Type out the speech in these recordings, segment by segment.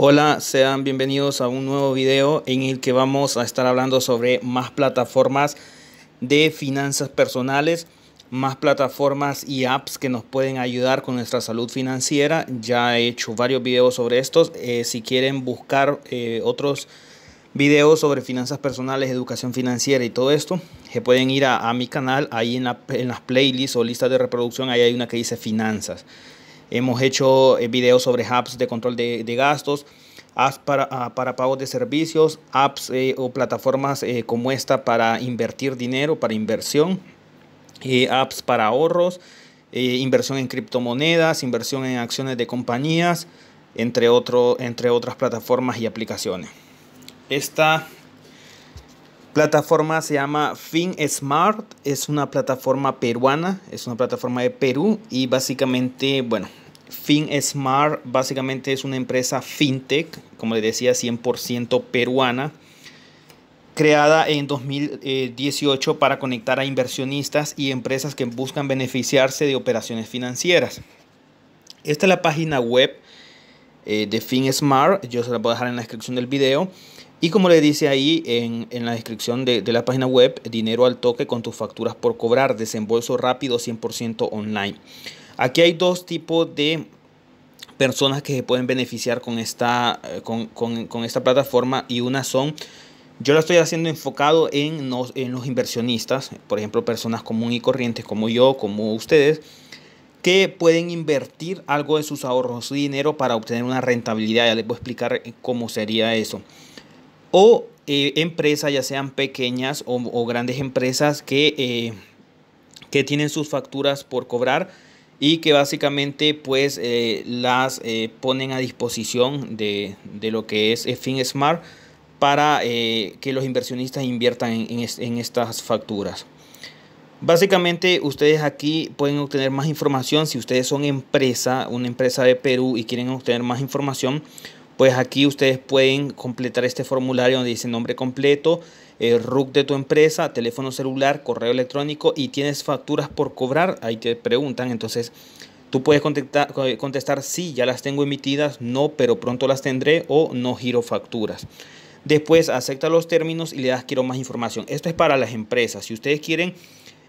Hola, sean bienvenidos a un nuevo video en el que vamos a estar hablando sobre más plataformas de finanzas personales, más plataformas y apps que nos pueden ayudar con nuestra salud financiera. Ya he hecho varios videos sobre estos. Eh, si quieren buscar eh, otros videos sobre finanzas personales, educación financiera y todo esto, se eh, pueden ir a, mi canal, ahí en, en las playlists o listas de reproducción, ahí hay una que dice finanzas. Hemos hecho eh, videos sobre apps de control de, de gastos, apps para, ah, para, pagos de servicios, apps eh, o plataformas eh, como esta para invertir dinero, para inversión, apps para ahorros, inversión en criptomonedas, inversión en acciones de compañías, entre, otro, entre otras plataformas y aplicaciones. Esta plataforma se llama FinSmart, es una plataforma peruana, es una plataforma de Perú y básicamente, bueno, FinSmart básicamente es una empresa fintech, como le decía, 100% peruana, creada en 2018 para conectar a inversionistas y empresas que buscan beneficiarse de operaciones financieras. Esta es la página web eh, de FinSmart, yo se la voy a dejar en la descripción del video. Y como le dice ahí en, la descripción de, de, la página web, dinero al toque con tus facturas por cobrar, desembolso rápido 100% online. Aquí hay dos tipos de personas que se pueden beneficiar con esta, eh, con, esta plataforma y una son... Yo la estoy haciendo enfocado en los, en los inversionistas, por ejemplo, personas comunes y corrientes como yo, como ustedes, que pueden invertir algo de sus ahorros, su dinero para obtener una rentabilidad. Ya les voy a explicar eh, cómo sería eso. O eh, empresas, ya sean pequeñas o, grandes empresas que, que tienen sus facturas por cobrar y que básicamente pues eh, las eh, ponen a disposición de, lo que es eh, FinSmart para que los inversionistas inviertan en, en, estas facturas. Básicamente ustedes aquí pueden obtener más información si ustedes son empresa, una empresa de Perú y quieren obtener más información pues aquí ustedes pueden completar este formulario donde dice nombre completo, el eh, RUC de tu empresa, teléfono celular, correo electrónico y tienes facturas por cobrar, ahí te preguntan, entonces tú puedes contestar, eh, contestar sí, ya las tengo emitidas, no, pero pronto las tendré o no giro facturas. Después acepta los términos y le das quiero más información. Esto es para las empresas. Si ustedes quieren,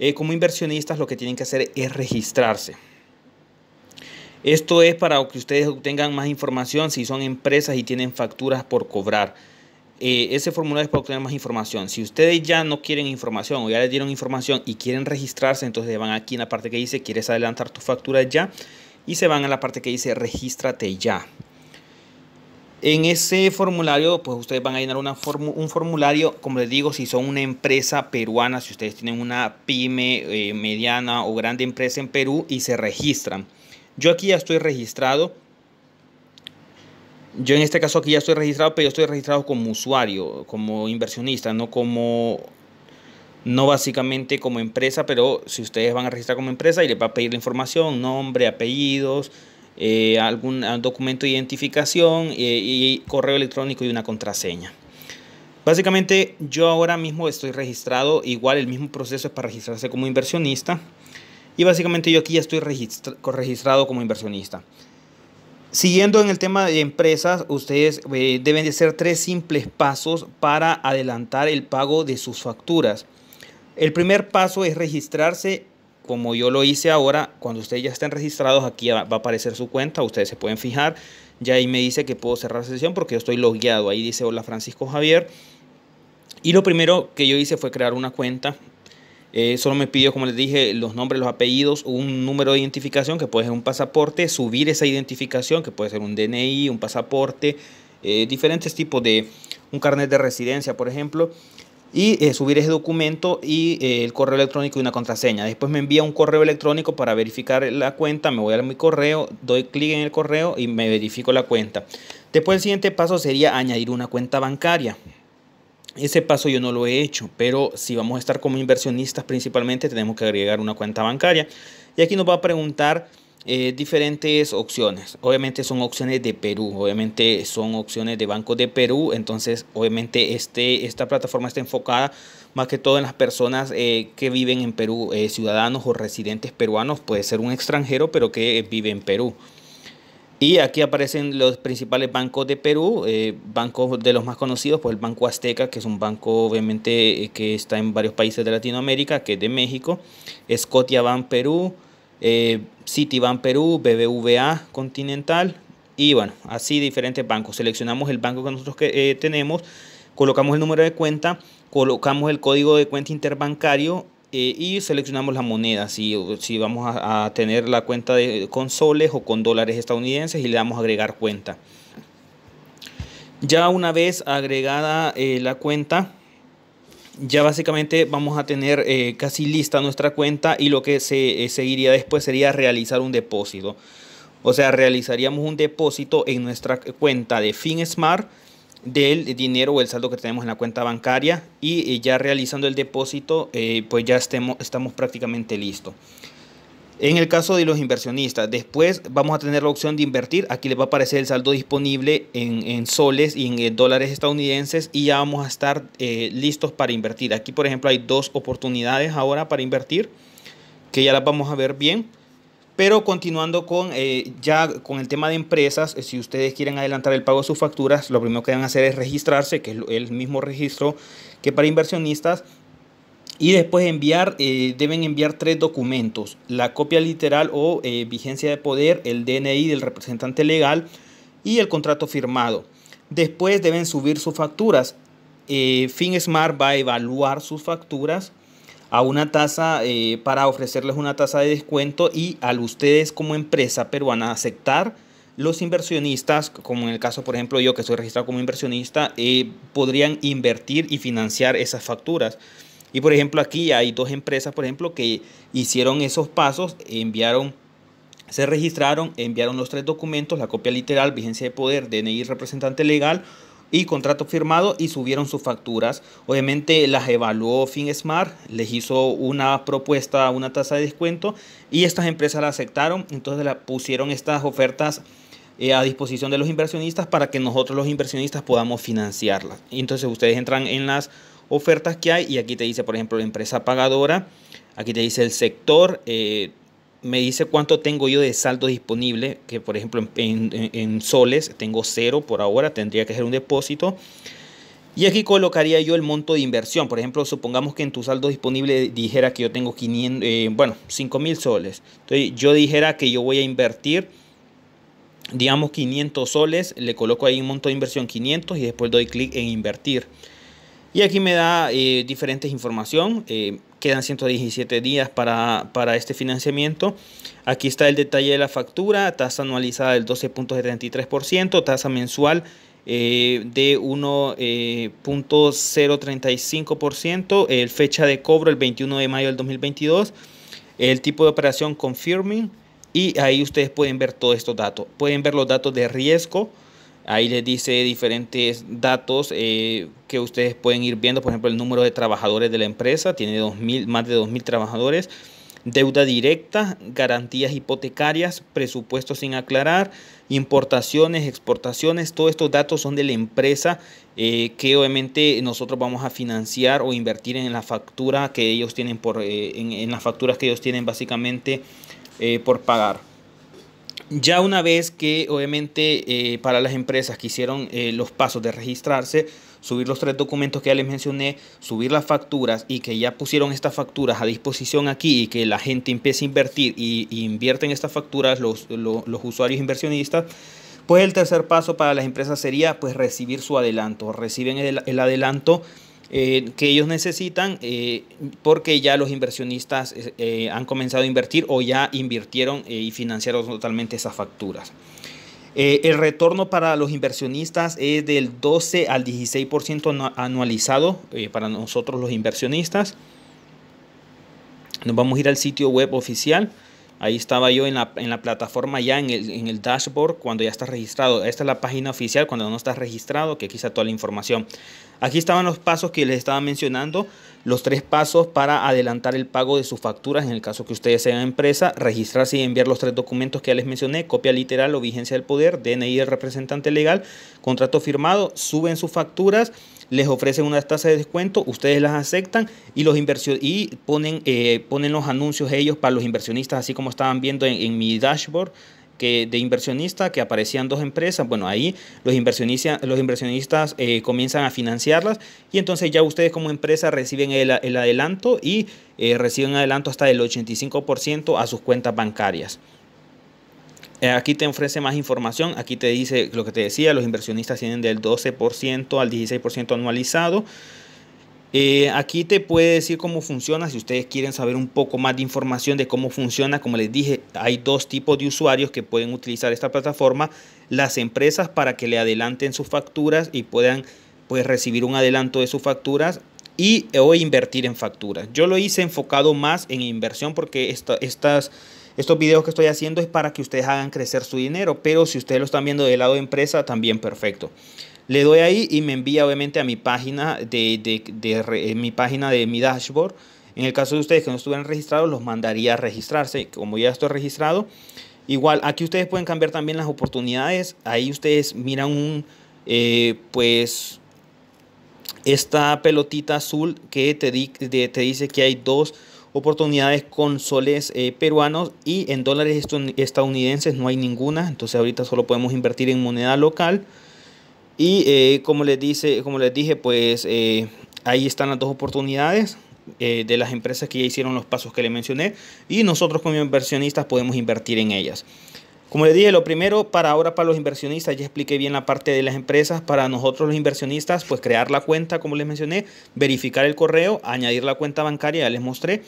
eh, como inversionistas, lo que tienen que hacer es registrarse. Esto es para que ustedes obtengan más información si son empresas y tienen facturas por cobrar. Eh, ese formulario es para obtener más información. Si ustedes ya no quieren información o ya les dieron información y quieren registrarse, entonces van aquí en la parte que dice quieres adelantar tu factura ya y se van a la parte que dice regístrate ya. En ese formulario, pues ustedes van a llenar un formulario, como les digo, si son una empresa peruana, si ustedes tienen una pyme eh, mediana o grande empresa en Perú y se registran. Yo aquí ya estoy registrado. Yo en este caso aquí ya estoy registrado, pero yo estoy registrado como usuario, como inversionista, no como no básicamente como empresa, pero si ustedes van a registrar como empresa y les va a pedir la información, nombre, apellidos, eh, algún ah, documento de identificación eh, y correo electrónico y una contraseña. Básicamente yo ahora mismo estoy registrado, igual el mismo proceso es para registrarse como inversionista y básicamente yo aquí ya estoy registrado como inversionista. Siguiendo en el tema de empresas, ustedes eh, deben de hacer tres simples pasos para adelantar el pago de sus facturas. El primer paso es registrarse, como yo lo hice ahora, cuando ustedes ya estén registrados, aquí va a aparecer su cuenta, ustedes se pueden fijar, ya ahí me dice que puedo cerrar sesión porque yo estoy logueado, ahí dice hola Francisco Javier. Y lo primero que yo hice fue crear una cuenta, eh, solo me pidió, como les dije, los nombres, los apellidos, un número de identificación que puede ser un pasaporte, subir esa identificación que puede ser un DNI, un pasaporte, eh, diferentes tipos de un carnet de residencia, por ejemplo y eh, subir ese documento y el correo electrónico y una contraseña. Después me envía un correo electrónico para verificar la cuenta, me voy a mi correo, doy clic en el correo y me verifico la cuenta. Después el siguiente paso sería añadir una cuenta bancaria. Ese paso yo no lo he hecho, pero si vamos a estar como inversionistas principalmente tenemos que agregar una cuenta bancaria. Y aquí nos va a preguntar eh, diferentes opciones. Obviamente son opciones de Perú, obviamente son opciones de banco de Perú. Entonces, obviamente este, esta plataforma está enfocada más que todo en las personas eh, que viven en Perú, eh, ciudadanos o residentes peruanos. Puede ser un extranjero, pero que vive en Perú. Y aquí aparecen los principales bancos de Perú, eh, bancos de los más conocidos, pues el Banco Azteca, que es un banco obviamente eh, que está en varios países de Latinoamérica, que es de México, Scotiabank Perú, eh, Citibank Perú, BBVA Continental y bueno, así diferentes bancos. Seleccionamos el banco que nosotros eh, tenemos, colocamos el número de cuenta, colocamos el código de cuenta interbancario eh, y seleccionamos la moneda, si, vamos a, tener la cuenta con soles o con dólares estadounidenses y le damos agregar cuenta. Ya una vez agregada eh, la cuenta, ya básicamente vamos a tener eh, casi lista nuestra cuenta y lo que se seguiría después sería realizar un depósito. O sea, realizaríamos un depósito en nuestra cuenta de FinSmart del dinero o el saldo que tenemos en la cuenta bancaria y eh, ya realizando el depósito eh, pues ya estamos prácticamente listos. En el caso de los inversionistas, después vamos a tener la opción de invertir. Aquí les va a aparecer el saldo disponible en, soles y en eh, dólares estadounidenses y ya vamos a estar listos para invertir. Aquí, por ejemplo, hay dos oportunidades ahora para invertir que ya las vamos a ver bien. Pero continuando con eh, ya con el tema de empresas, eh, si ustedes quieren adelantar el pago de sus facturas, lo primero que deben hacer es registrarse, que es el mismo registro que para inversionistas. Y después enviar, eh, deben enviar tres documentos, la copia literal o vigencia de poder, el DNI del representante legal y el contrato firmado. Después deben subir sus facturas. Eh, FinSmart va a evaluar sus facturas a una tasa eh, para ofrecerles una tasa de descuento y al ustedes como empresa peruana aceptar los inversionistas, como en el caso, por ejemplo, yo que soy registrado como inversionista, eh, podrían invertir y financiar esas facturas. Y por ejemplo, aquí hay dos empresas, por ejemplo, que hicieron esos pasos, enviaron, se registraron, enviaron los tres documentos, la copia literal, vigencia de poder, DNI representante legal y contrato firmado y subieron sus facturas. Obviamente las evaluó FinSmart, les hizo una propuesta, una tasa de descuento y estas empresas la aceptaron, entonces la pusieron estas ofertas eh, a disposición de los inversionistas para que nosotros los inversionistas podamos financiarlas. Entonces ustedes entran en las ofertas que hay y aquí te dice, por ejemplo, la empresa pagadora, aquí te dice el sector, eh, me dice cuánto tengo yo de saldo disponible, que por ejemplo en, soles tengo cero por ahora, tendría que ser un depósito. Y aquí colocaría yo el monto de inversión. Por ejemplo, supongamos que en tu saldo disponible dijera que yo tengo 500, eh, bueno, 5 mil soles. Entonces yo dijera que yo voy a invertir, digamos, 500 soles, le coloco ahí un monto de inversión 500 y después doy clic en invertir. Y aquí me da eh, diferentes información. Eh, quedan 117 días para, este financiamiento. Aquí está el detalle de la factura, tasa anualizada del 12.73%, tasa mensual eh, de 1.035%, fecha de cobro el 21 de mayo del 2022, el tipo de operación confirming y ahí ustedes pueden ver todos estos datos. Pueden ver los datos de riesgo, Ahí les dice diferentes datos eh, que ustedes pueden ir viendo, por ejemplo, el número de trabajadores de la empresa, tiene más de 2.000 trabajadores, deuda directa, garantías hipotecarias, presupuestos sin aclarar, importaciones, exportaciones, todos estos datos son de la empresa eh, que obviamente nosotros vamos a financiar o invertir en la factura que ellos tienen por, eh, en, las facturas que ellos tienen básicamente por pagar. Ya una vez que obviamente eh, para las empresas que hicieron eh, los pasos de registrarse, subir los tres documentos que ya les mencioné, subir las facturas y que ya pusieron estas facturas a disposición aquí y que la gente empiece a invertir y, invierte invierten estas facturas los, usuarios inversionistas, pues el tercer paso para las empresas sería pues recibir su adelanto. Reciben el adelanto eh, que ellos necesitan eh, porque ya los inversionistas eh, han comenzado a invertir o ya invirtieron y financiaron totalmente esas facturas. el retorno para los inversionistas es del 12 al 16% anualizado para nosotros los inversionistas. Nos vamos a ir al sitio web oficial Ahí estaba yo en la, plataforma ya, en el, dashboard, cuando ya está registrado. Esta es la página oficial cuando no estás registrado, que aquí está toda la información. Aquí estaban los pasos que les estaba mencionando, los tres pasos para adelantar el pago de sus facturas en el caso que ustedes sean empresa, registrarse y enviar los tres documentos que ya les mencioné, copia literal o vigencia del poder, DNI del representante legal, contrato firmado, suben sus facturas les ofrecen una tasa de descuento, ustedes las aceptan y, los y ponen, eh, ponen los anuncios ellos para los inversionistas, así como estaban viendo en, mi dashboard. Que de inversionista que aparecían dos empresas, bueno, ahí los inversionistas, los inversionistas eh, comienzan a financiarlas y entonces ya ustedes como empresa reciben el, adelanto y eh, reciben adelanto hasta del 85% a sus cuentas bancarias. Eh, aquí te ofrece más información, aquí te dice lo que te decía, los inversionistas tienen del 12% al 16% anualizado. Eh, aquí te puede decir cómo funciona, si ustedes quieren saber un poco más de información de cómo funciona, como les dije, hay dos tipos de usuarios que pueden utilizar esta plataforma, las empresas para que le adelanten sus facturas y puedan pues, recibir un adelanto de sus facturas y o invertir en facturas. Yo lo hice enfocado más en inversión porque estas estos videos que estoy haciendo es para que ustedes hagan crecer su dinero, pero si ustedes lo están viendo del lado de empresa, también perfecto. Le doy ahí y me envía obviamente a mi página de, eh, mi página de mi dashboard. En el caso de ustedes que no estuvieran registrados, los mandaría a registrarse. Como ya estoy registrado, igual aquí ustedes pueden cambiar también las oportunidades. Ahí ustedes miran un, eh, pues, esta pelotita azul que te, te dice que hay dos oportunidades con soles eh, peruanos y en dólares estadounidenses no hay ninguna. Entonces ahorita solo podemos invertir en moneda local. Y eh, como, les dice, como les dije, pues eh, ahí están las dos oportunidades de las empresas que ya hicieron los pasos que le mencioné. Y nosotros como inversionistas podemos invertir en ellas. Como le dije, lo primero para ahora para los inversionistas, ya expliqué bien la parte de las empresas, para nosotros los inversionistas, pues crear la cuenta, como les mencioné, verificar el correo, añadir la cuenta bancaria, ya les mostré.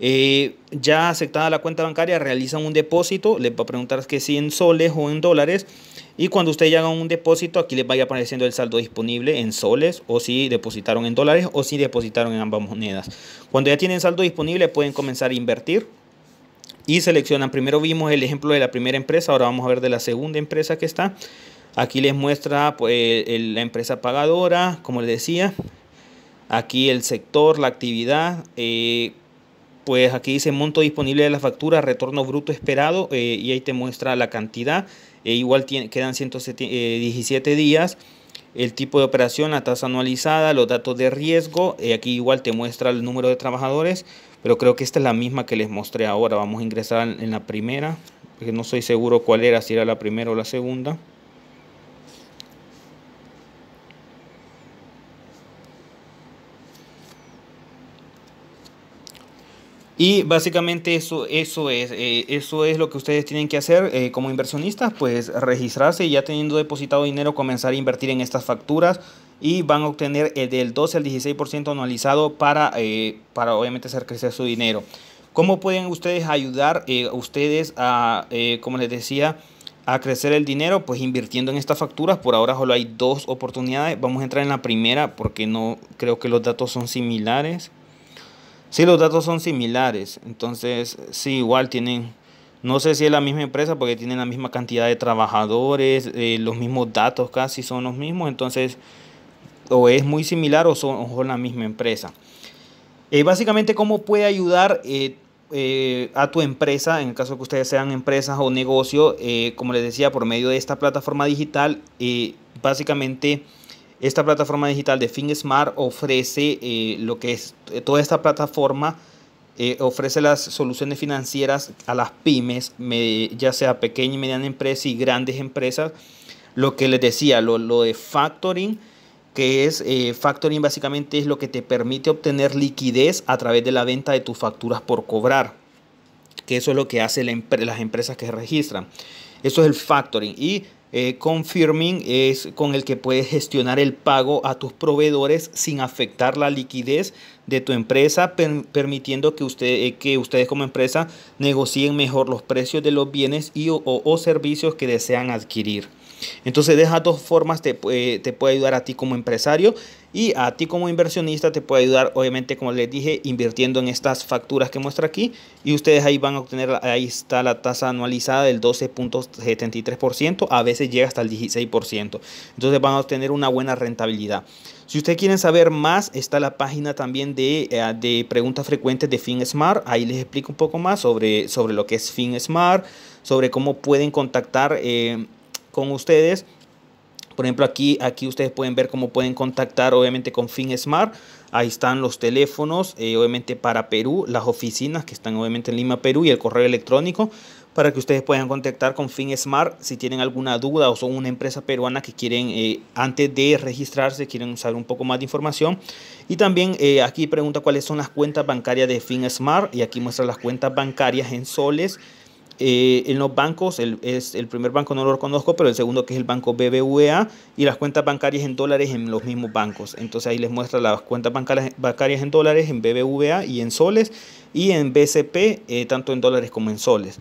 Eh, ya aceptada la cuenta bancaria, realizan un depósito, les va a preguntar que si en soles o en dólares. Y cuando ustedes hagan un depósito, aquí les vaya apareciendo el saldo disponible en soles o si depositaron en dólares o si depositaron en ambas monedas. Cuando ya tienen saldo disponible, pueden comenzar a invertir y seleccionan. Primero vimos el ejemplo de la primera empresa, ahora vamos a ver de la segunda empresa que está. Aquí les muestra pues, la empresa pagadora, como les decía. Aquí el sector, la actividad. Eh, pues aquí dice monto disponible de la factura, retorno bruto esperado eh, y ahí te muestra la cantidad. E igual quedan 117 eh, días el tipo de operación, la tasa anualizada, los datos de riesgo. Eh, aquí igual te muestra el número de trabajadores, pero creo que esta es la misma que les mostré ahora. Vamos a ingresar en la primera, porque no soy seguro cuál era, si era la primera o la segunda. Y básicamente eso, eso, es, eh, eso es lo que ustedes tienen que hacer eh, como inversionistas, pues registrarse y ya teniendo depositado dinero comenzar a invertir en estas facturas y van a obtener eh, del 12 al 16% anualizado para, para obviamente hacer crecer su dinero. ¿Cómo pueden ustedes ayudar a ustedes a, como les decía, a crecer el dinero? Pues invirtiendo en estas facturas. Por ahora solo hay dos oportunidades. Vamos a entrar en la primera porque no creo que los datos son similares. Sí, los datos son similares, entonces sí, igual tienen, no sé si es la misma empresa porque tienen la misma cantidad de trabajadores, eh, los mismos datos casi son los mismos, entonces o es muy similar o son, la misma empresa. Eh, básicamente, ¿cómo puede ayudar eh, a tu empresa, en el caso que ustedes sean empresas o negocio, como les decía, por medio de esta plataforma digital, básicamente esta plataforma digital de FinSmart ofrece eh, lo que es eh, toda esta plataforma. Eh, ofrece las soluciones financieras a las pymes, ya sea pequeña y mediana empresa y grandes empresas. Lo que les decía, lo, de factoring, que es factoring básicamente es lo que te permite obtener liquidez a través de la venta de tus facturas por cobrar, que eso es lo que hacen las empresas que registran. Eso es el factoring. Y eh, confirming es con el que puedes gestionar el pago a tus proveedores sin afectar la liquidez de tu empresa, permitiendo que, usted, eh, que ustedes como empresa negocien mejor los precios de los bienes y o, servicios que desean adquirir. Entonces, de esas dos formas te, eh, te puede ayudar a ti como empresario y a ti como inversionista te puede ayudar, obviamente, como les dije, invirtiendo en estas facturas que muestra aquí. Y ustedes ahí van a obtener, ahí está la tasa anualizada del 12.73%, a veces llega hasta el 16%. Entonces van a obtener una buena rentabilidad. Si ustedes quieren saber más, está la página también eh, de, preguntas frecuentes de FinSmart. Ahí les explico un poco más sobre, sobre lo que es FinSmart, sobre cómo pueden contactar eh, con ustedes por ejemplo, aquí, aquí ustedes pueden ver cómo pueden contactar, obviamente, con FinSmart. Ahí están los teléfonos, eh, obviamente, para Perú, las oficinas que están, obviamente, en Lima, Perú, y el correo electrónico para que ustedes puedan contactar con FinSmart si tienen alguna duda o son una empresa peruana que quieren, eh, antes de registrarse, quieren usar un poco más de información. Y también eh, aquí pregunta cuáles son las cuentas bancarias de FinSmart y aquí muestra las cuentas bancarias en soles eh, en los bancos, el, es, el primer banco no lo conozco, pero el segundo que es el banco BBVA y las cuentas bancarias en dólares en los mismos bancos. Entonces ahí les muestra las cuentas bancarias, en dólares en BBVA y en soles y en BCP, eh, tanto en dólares como en soles.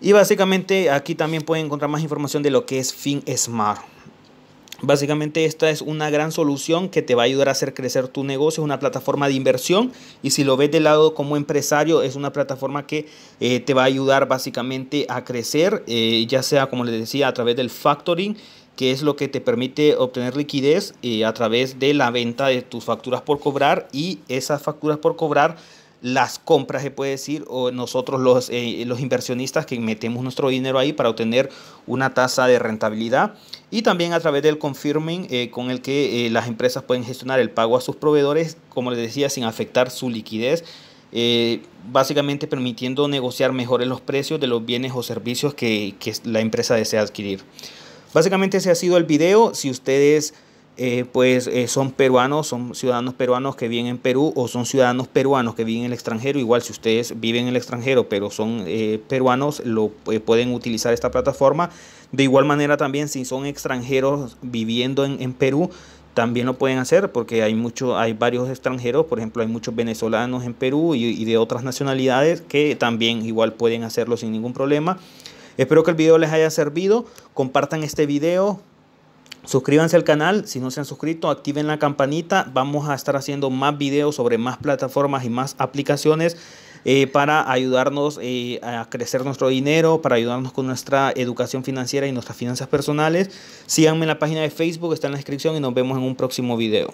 Y básicamente aquí también pueden encontrar más información de lo que es FinSmart. Básicamente esta es una gran solución que te va a ayudar a hacer crecer tu negocio, es una plataforma de inversión y si lo ves de lado como empresario es una plataforma que eh, te va a ayudar básicamente a crecer, eh, ya sea como les decía a través del factoring, que es lo que te permite obtener liquidez eh, a través de la venta de tus facturas por cobrar y esas facturas por cobrar las compras, se puede decir, o nosotros los, eh, los inversionistas que metemos nuestro dinero ahí para obtener una tasa de rentabilidad. Y también a través del confirming eh, con el que eh, las empresas pueden gestionar el pago a sus proveedores, como les decía, sin afectar su liquidez. básicamente permitiendo negociar mejores los precios de los bienes o servicios que, que la empresa desea adquirir. Básicamente ese ha sido el video. Si ustedes eh, pues eh, son peruanos, son ciudadanos peruanos que viven en Perú o son ciudadanos peruanos que viven en el extranjero. Igual si ustedes viven en el extranjero pero son eh, peruanos, lo pueden utilizar esta plataforma. De igual manera también si son extranjeros viviendo en, Perú, también lo pueden hacer porque hay mucho, hay varios extranjeros, por ejemplo, hay muchos venezolanos en Perú y, y, de otras nacionalidades que también igual pueden hacerlo sin ningún problema. Espero que el video les haya servido. Compartan este video, Suscríbanse al canal si no se han suscrito, activen la campanita. Vamos a estar haciendo más videos sobre más plataformas y más aplicaciones eh, para ayudarnos eh, a crecer nuestro dinero, para ayudarnos con nuestra educación financiera y nuestras finanzas personales. Síganme en la página de Facebook, está en la descripción y nos vemos en un próximo video.